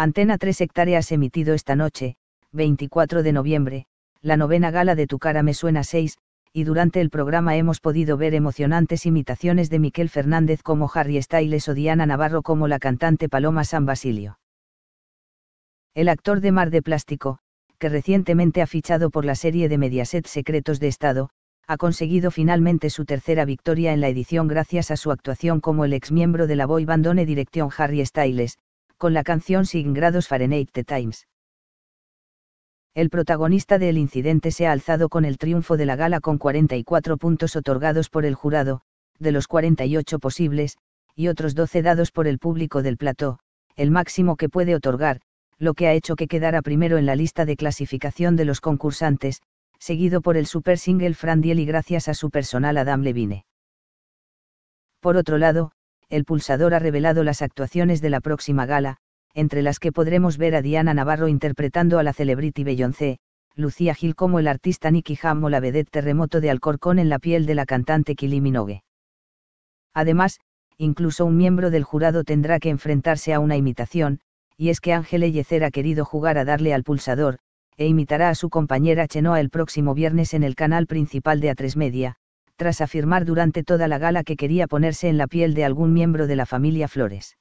Antena 3 hectáreas emitido esta noche, 24 de noviembre, la novena gala de Tu cara me suena 6, y durante el programa hemos podido ver emocionantes imitaciones de Miquel Fernández como Harry Styles o Diana Navarro como la cantante Paloma San Basilio. El actor de Mar de Plástico, que recientemente ha fichado por la serie de Mediaset Secretos de Estado, ha conseguido finalmente su tercera victoria en la edición gracias a su actuación como el exmiembro de la boy bandone Dirección Harry Styles, con la canción Sin grados Fahrenheit The Times. El protagonista del incidente se ha alzado con el triunfo de la gala con 44 puntos otorgados por el jurado, de los 48 posibles, y otros 12 dados por el público del plató, el máximo que puede otorgar, lo que ha hecho que quedara primero en la lista de clasificación de los concursantes, seguido por el super single Fran Diel y gracias a su personal Adam Levine. Por otro lado, el pulsador ha revelado las actuaciones de la próxima gala, entre las que podremos ver a Diana Navarro interpretando a la celebrity Beyoncé, Lucía Gil como el artista Nicky Ham o la vedette terremoto de Alcorcón en la piel de la cantante Kylie Minogue. Además, incluso un miembro del jurado tendrá que enfrentarse a una imitación, y es que Ángel Ellecer ha querido jugar a darle al pulsador, e imitará a su compañera Chenoa el próximo viernes en el canal principal de A3 Media, tras afirmar durante toda la gala que quería ponerse en la piel de algún miembro de la familia Flores.